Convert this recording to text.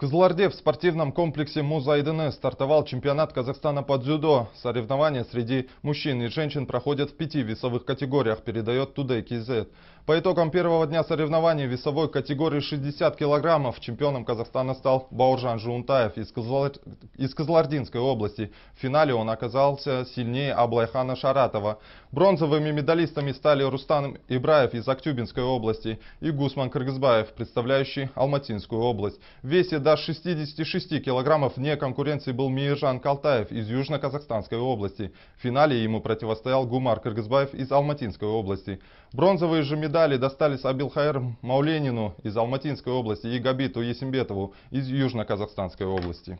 Кызыларде в спортивном комплексе Музайдены стартовал чемпионат Казахстана по дзюдо. Соревнования среди мужчин и женщин проходят в пяти весовых категориях, передает Today KZ. По итогам первого дня соревнований весовой категории 60 килограммов чемпионом Казахстана стал Бауржан Жунтаев из, Кызылар... из Кызылардинской области. В финале он оказался сильнее Аблайхана Шаратова. Бронзовыми медалистами стали Рустан Ибраев из Актюбинской области и Гусман Кыргызбаев, представляющий Алматинскую область. В весе до 66 килограммов вне конкуренции был Миржан Калтаев из Южно-Казахстанской области. В финале ему противостоял Гумар Кыргызбаев из Алматинской области. Бронзовые же медали достались Абилхайр Мауленину из Алматинской области и Габиту Есимбетову из Южно-Казахстанской области.